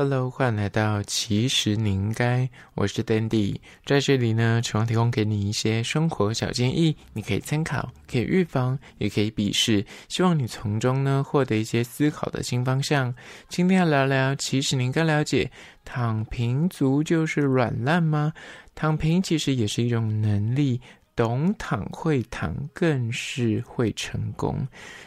Hello，欢迎来到其实你应该，我是 Dandy，在这里呢，希望提供给你一些生活小建议，你可以参考，可以预防，也可以鄙视，希望你从中呢获得一些思考的新方向。今天要聊聊，其实你应该了解，躺平族就是软烂吗？躺平其实也是一种能力。懂躺会躺，更是会成功。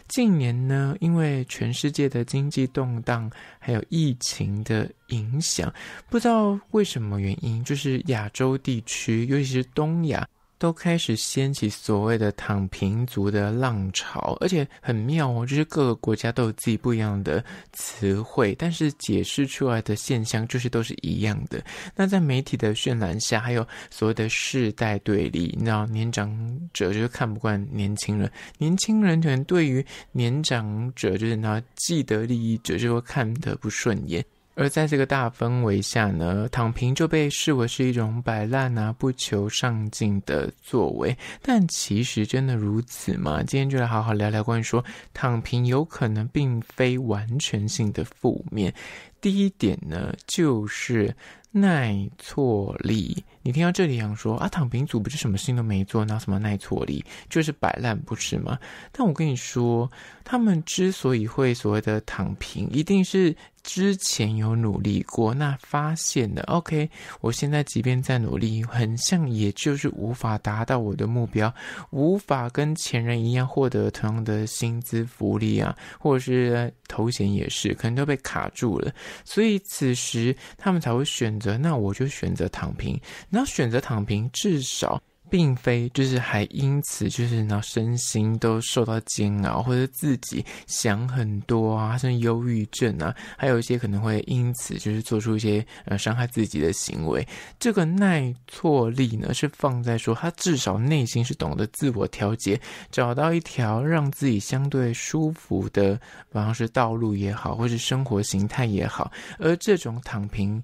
近年呢，因为全世界的经济动荡，还有疫情的影响，不知道为什么原因，就是亚洲地区，尤其是东亚。都开始掀起所谓的“躺平族”的浪潮，而且很妙哦，就是各个国家都有自己不一样的词汇，但是解释出来的现象就是都是一样的。那在媒体的渲染下，还有所谓的世代对立，你知道，年长者就看不惯年轻人，年轻人可能对于年长者就是那既得利益者就会看得不顺眼。而在这个大氛围下呢，躺平就被视为是一种摆烂啊、不求上进的作为。但其实真的如此吗？今天就来好好聊聊关于说躺平有可能并非完全性的负面。第一点呢，就是耐挫力。你听到这里想说啊，躺平族不是什么事情都没做，拿什么耐挫力？就是摆烂不是吗？但我跟你说，他们之所以会所谓的躺平，一定是之前有努力过，那发现的 OK，我现在即便再努力，很像也就是无法达到我的目标，无法跟前人一样获得同样的薪资福利啊，或者是头衔也是，可能都被卡住了，所以此时他们才会选择，那我就选择躺平。然后选择躺平，至少并非就是还因此就是然身心都受到煎熬，或者自己想很多啊，甚忧郁症啊，还有一些可能会因此就是做出一些呃伤害自己的行为。这个耐挫力呢，是放在说他至少内心是懂得自我调节，找到一条让自己相对舒服的，然后是道路也好，或是生活形态也好，而这种躺平。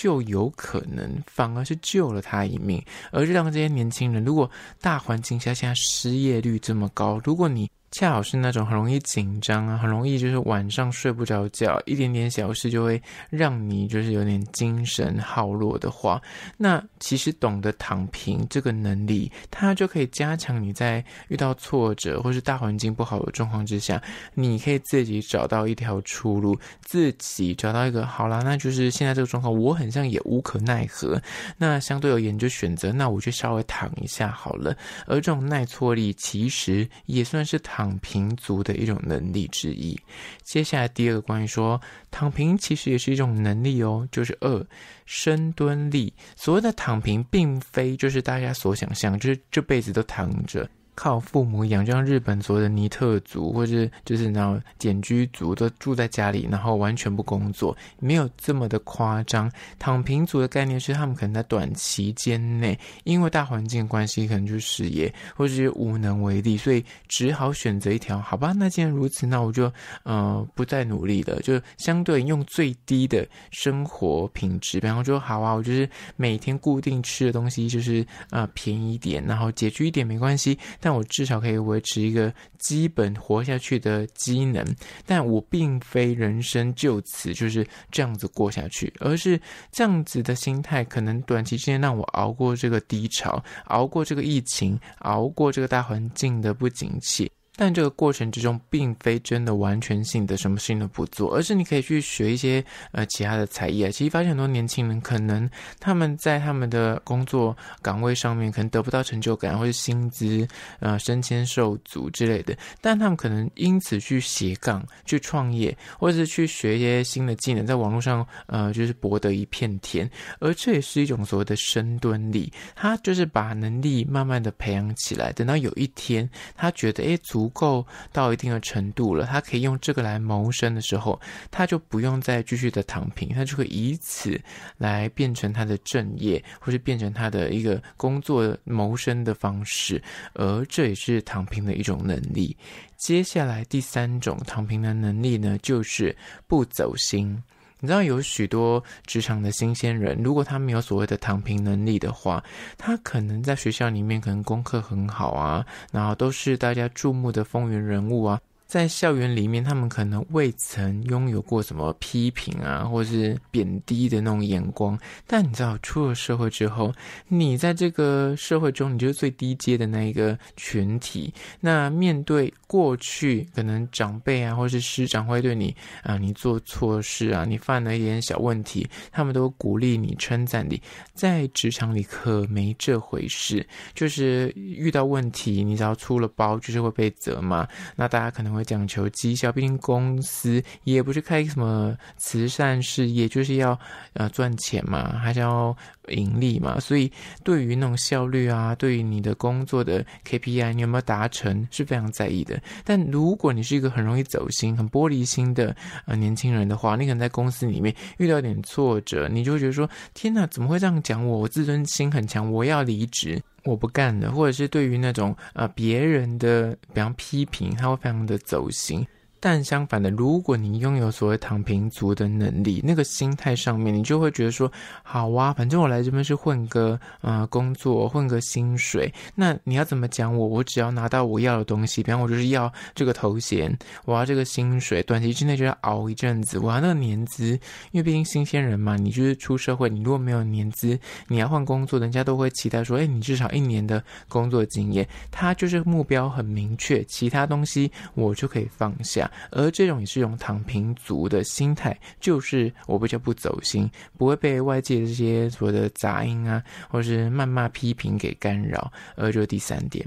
就有可能反而是救了他一命，而让这些年轻人，如果大环境下现在失业率这么高，如果你。恰好是那种很容易紧张啊，很容易就是晚上睡不着觉，一点点小事就会让你就是有点精神耗弱的话，那其实懂得躺平这个能力，它就可以加强你在遇到挫折或是大环境不好的状况之下，你可以自己找到一条出路，自己找到一个好啦，那就是现在这个状况，我很像也无可奈何。那相对而言，就选择那我就稍微躺一下好了。而这种耐挫力，其实也算是躺。躺平族的一种能力之一。接下来第二个关于说，躺平其实也是一种能力哦，就是二深蹲力。所谓的躺平，并非就是大家所想象，就是这辈子都躺着。靠父母养，就像日本所谓的尼特族，或者就是那种简居族，都住在家里，然后完全不工作，没有这么的夸张。躺平族的概念是，他们可能在短期间内，因为大环境关系，可能就失业，或者是无能为力，所以只好选择一条好吧。那既然如此，那我就呃不再努力了，就相对用最低的生活品质。比方说好啊，我就是每天固定吃的东西就是呃便宜一点，然后拮据一点没关系。但我至少可以维持一个基本活下去的机能，但我并非人生就此就是这样子过下去，而是这样子的心态可能短期之间让我熬过这个低潮，熬过这个疫情，熬过这个大环境的不景气。但这个过程之中，并非真的完全性的什么事情都不做，而是你可以去学一些呃其他的才艺啊。其实发现很多年轻人，可能他们在他们的工作岗位上面，可能得不到成就感，或是薪资呃升迁受阻之类的，但他们可能因此去斜杠去创业，或者是去学一些新的技能，在网络上呃就是博得一片天。而这也是一种所谓的深蹲力，他就是把能力慢慢的培养起来，等到有一天他觉得哎足。够到一定的程度了，他可以用这个来谋生的时候，他就不用再继续的躺平，他就会以此来变成他的正业，或是变成他的一个工作谋生的方式。而这也是躺平的一种能力。接下来第三种躺平的能力呢，就是不走心。你知道有许多职场的新鲜人，如果他没有所谓的躺平能力的话，他可能在学校里面可能功课很好啊，然后都是大家注目的风云人物啊。在校园里面，他们可能未曾拥有过什么批评啊，或是贬低的那种眼光。但你知道，出了社会之后，你在这个社会中，你就是最低阶的那一个群体。那面对过去可能长辈啊，或是师长会对你啊，你做错事啊，你犯了一点小问题，他们都鼓励你、称赞你。在职场里可没这回事，就是遇到问题，你只要出了包，就是会被责骂。那大家可能会。讲求绩效，毕竟公司也不是开什么慈善事业，就是要呃赚钱嘛，还是要盈利嘛。所以对于那种效率啊，对于你的工作的 KPI，你有没有达成是非常在意的。但如果你是一个很容易走心、很玻璃心的呃年轻人的话，你可能在公司里面遇到点挫折，你就会觉得说：天哪，怎么会这样讲我？我自尊心很强，我要离职。我不干的，或者是对于那种呃别人的，比方批评，他会非常的走心。但相反的，如果你拥有所谓躺平族的能力，那个心态上面，你就会觉得说：好啊，反正我来这边是混个啊工作，混个薪水。那你要怎么讲我？我只要拿到我要的东西。比方我就是要这个头衔，我要这个薪水，短期之内就要熬一阵子，我要那个年资，因为毕竟新鲜人嘛，你就是出社会，你如果没有年资，你要换工作，人家都会期待说：哎，你至少一年的工作经验。他就是目标很明确，其他东西我就可以放下。而这种也是一种躺平族的心态，就是我比较不走心，不会被外界的这些所谓的杂音啊，或者是谩骂、批评给干扰。而就第三点。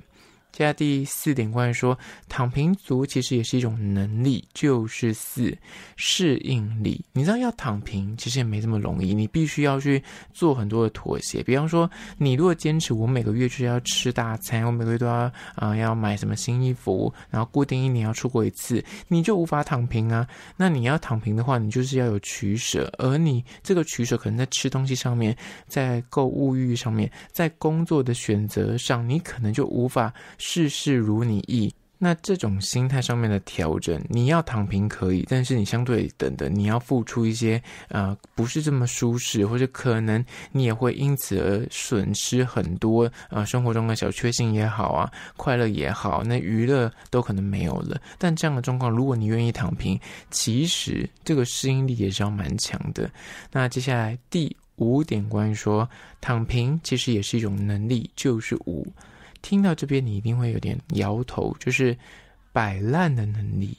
接下第四点，关于说躺平族其实也是一种能力，就是四适应力。你知道要躺平其实也没这么容易，你必须要去做很多的妥协。比方说，你如果坚持我每个月就要吃大餐，我每个月都要啊要买什么新衣服，然后固定一年要出国一次，你就无法躺平啊。那你要躺平的话，你就是要有取舍，而你这个取舍可能在吃东西上面，在购物欲上面，在工作的选择上，你可能就无法。事事如你意，那这种心态上面的调整，你要躺平可以，但是你相对等的，你要付出一些啊，不是这么舒适，或者可能你也会因此而损失很多啊，生活中的小确幸也好啊，快乐也好，那娱乐都可能没有了。但这样的状况，如果你愿意躺平，其实这个适应力也是要蛮强的。那接下来第五点，关于说躺平，其实也是一种能力，就是五。听到这边，你一定会有点摇头，就是摆烂的能力。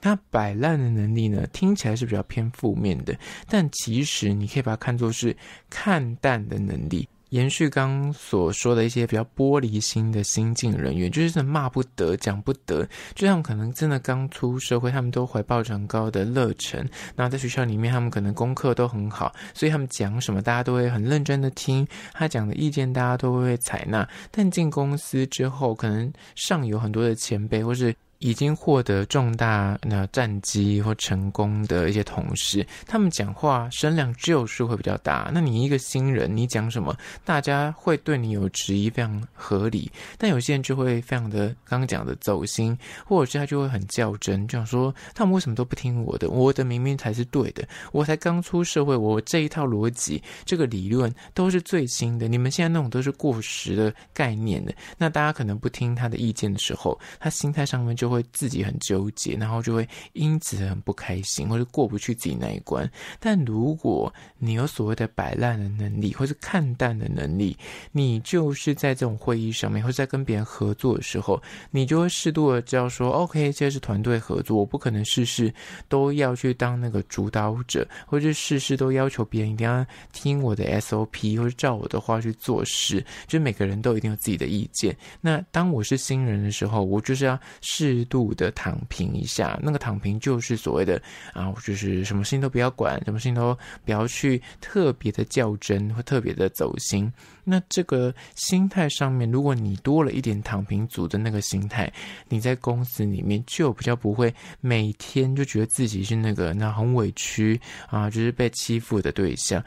那摆烂的能力呢，听起来是比较偏负面的，但其实你可以把它看作是看淡的能力。延续刚所说的一些比较玻璃心的新进人员，就是骂不得、讲不得，就像可能真的刚出社会，他们都怀抱很高的热忱，那在学校里面，他们可能功课都很好，所以他们讲什么，大家都会很认真的听，他讲的意见，大家都会会采纳。但进公司之后，可能上有很多的前辈，或是。已经获得重大那战绩或成功的一些同事，他们讲话声量就是会比较大。那你一个新人，你讲什么，大家会对你有质疑，非常合理。但有些人就会非常的刚刚讲的走心，或者是他就会很较真，就想说他们为什么都不听我的？我的明明才是对的。我才刚出社会，我这一套逻辑、这个理论都是最新的。你们现在那种都是过时的概念的。那大家可能不听他的意见的时候，他心态上面就。会自己很纠结，然后就会因此很不开心，或者过不去自己那一关。但如果你有所谓的摆烂的能力，或是看淡的能力，你就是在这种会议上面，或者在跟别人合作的时候，你就会适度的知道说，OK，这是团队合作，我不可能事事都要去当那个主导者，或者事事都要求别人一定要听我的 SOP，或者照我的话去做事。就每个人都一定有自己的意见。那当我是新人的时候，我就是要试。度的躺平一下，那个躺平就是所谓的啊，就是什么事情都不要管，什么事情都不要去特别的较真或特别的走心。那这个心态上面，如果你多了一点躺平组的那个心态，你在公司里面就比较不会每天就觉得自己是那个那很委屈啊，就是被欺负的对象。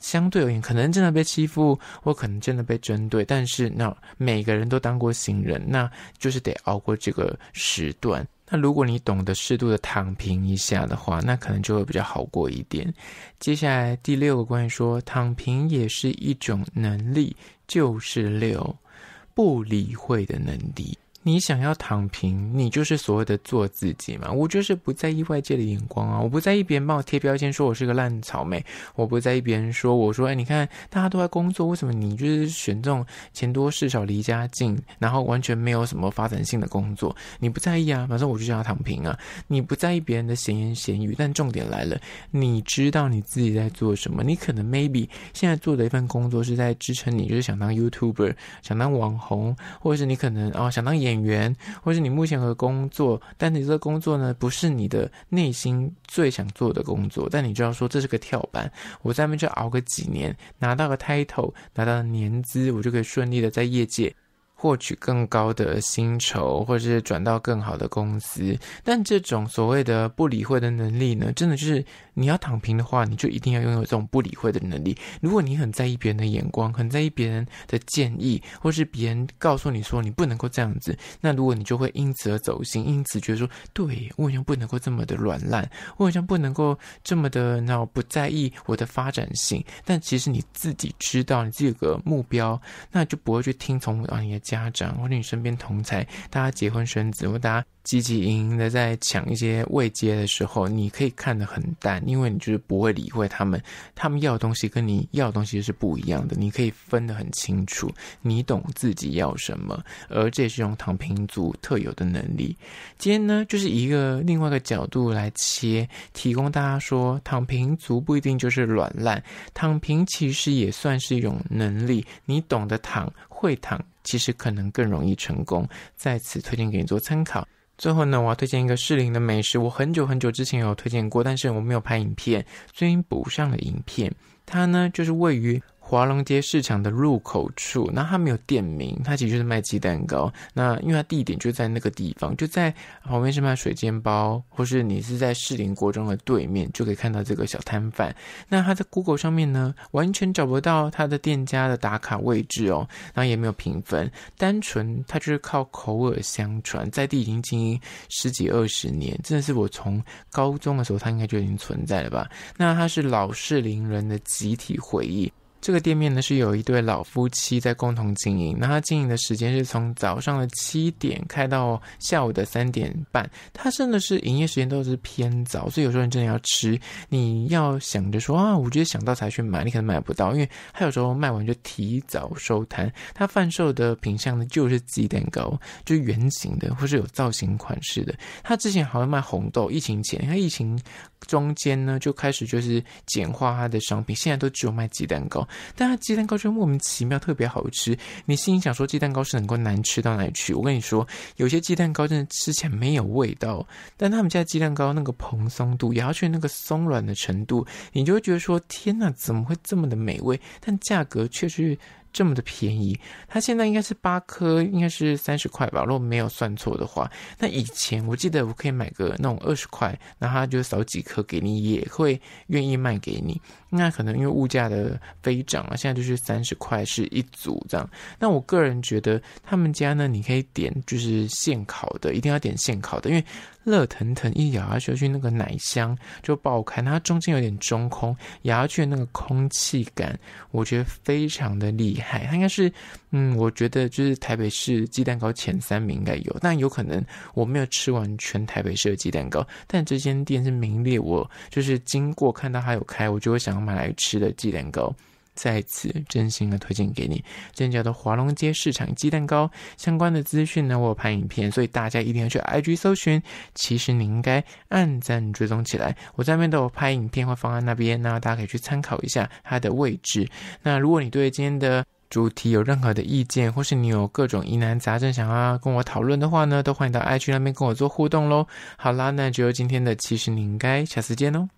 相对而言，可能真的被欺负，或可能真的被针对，但是那每个人都当过行人，那就是得熬过这个时段。那如果你懂得适度的躺平一下的话，那可能就会比较好过一点。接下来第六个关于说，躺平也是一种能力，就是六不理会的能力。你想要躺平，你就是所谓的做自己嘛？我就是不在意外界的眼光啊，我不在意别人帮我贴标签，说我是个烂草莓。我不在意别人说我说，哎，你看大家都在工作，为什么你就是选这种钱多事少离家近，然后完全没有什么发展性的工作？你不在意啊，反正我就想要躺平啊。你不在意别人的闲言闲语，但重点来了，你知道你自己在做什么？你可能 maybe 现在做的一份工作是在支撑你，就是想当 YouTuber，想当网红，或者是你可能啊想当演。演员，或是你目前的工作，但你这个工作呢，不是你的内心最想做的工作，但你就要说这是个跳板，我在那边就熬个几年，拿到个 title，拿到年资，我就可以顺利的在业界。获取更高的薪酬，或者是转到更好的公司，但这种所谓的不理会的能力呢，真的就是你要躺平的话，你就一定要拥有这种不理会的能力。如果你很在意别人的眼光，很在意别人的建议，或是别人告诉你说你不能够这样子，那如果你就会因此而走心，因此觉得说，对我好像不能够这么的软烂，我好像不能够这么的那我不在意我的发展性。但其实你自己知道你这个目标，那就不会去听从啊你的。家长或者你身边同才，大家结婚生子，或大家积极营营的在抢一些未接的时候，你可以看得很淡，因为你就是不会理会他们。他们要的东西跟你要的东西是不一样的，你可以分得很清楚。你懂自己要什么，而这也是用躺平族特有的能力。今天呢，就是一个另外一个角度来切，提供大家说躺平族不一定就是软烂，躺平其实也算是一种能力。你懂得躺，会躺。其实可能更容易成功，在此推荐给你做参考。最后呢，我要推荐一个适龄的美食，我很久很久之前有推荐过，但是我没有拍影片，最近补上了影片。它呢，就是位于。华隆街市场的入口处，那它没有店名，它其实就是卖鸡蛋糕。那因为它地点就在那个地方，就在旁边是卖水煎包，或是你是在士林国中的对面，就可以看到这个小摊贩。那他在 Google 上面呢，完全找不到他的店家的打卡位置哦，然后也没有评分，单纯他就是靠口耳相传，在地已经经营十几二十年，真的是我从高中的时候，他应该就已经存在了吧？那他是老士林人的集体回忆。这个店面呢是有一对老夫妻在共同经营，那他经营的时间是从早上的七点开到下午的三点半，他真的是营业时间都是偏早，所以有时候你真的要吃，你要想着说啊，我觉得想到才去买，你可能买不到，因为他有时候卖完就提早收摊。他贩售的品相呢就是鸡蛋糕，就是圆形的或是有造型款式的。他之前还会卖红豆，疫情前，他疫情中间呢就开始就是简化他的商品，现在都只有卖鸡蛋糕。但他鸡蛋糕就莫名其妙特别好吃，你心里想说鸡蛋糕是能够难吃到哪里去？我跟你说，有些鸡蛋糕真的吃起来没有味道，但他们家鸡蛋糕那个蓬松度，咬下去那个松软的程度，你就会觉得说天哪，怎么会这么的美味？但价格却是。这么的便宜，它现在应该是八颗，应该是三十块吧，如果没有算错的话。那以前我记得我可以买个那种二十块，那他就少几颗给你，也会愿意卖给你。那可能因为物价的飞涨啊，现在就是三十块是一组这样。那我个人觉得他们家呢，你可以点就是现烤的，一定要点现烤的，因为。热腾腾一咬下去，那个奶香就爆开，它中间有点中空，咬下去那个空气感，我觉得非常的厉害。它应该是，嗯，我觉得就是台北市鸡蛋糕前三名应该有，但有可能我没有吃完全台北市的鸡蛋糕，但这间店是名列我就是经过看到它有开，我就会想要买来吃的鸡蛋糕。再次真心的推荐给你，这叫的华隆街市场鸡蛋糕相关的资讯呢，我有拍影片，所以大家一定要去 IG 搜寻。其实你应该暗赞追踪起来，我在边都有拍影片，会放在那边，那大家可以去参考一下它的位置。那如果你对今天的主题有任何的意见，或是你有各种疑难杂症想要跟我讨论的话呢，都欢迎到 IG 那边跟我做互动喽。好啦，那就今天的，其实你应该下次见喽。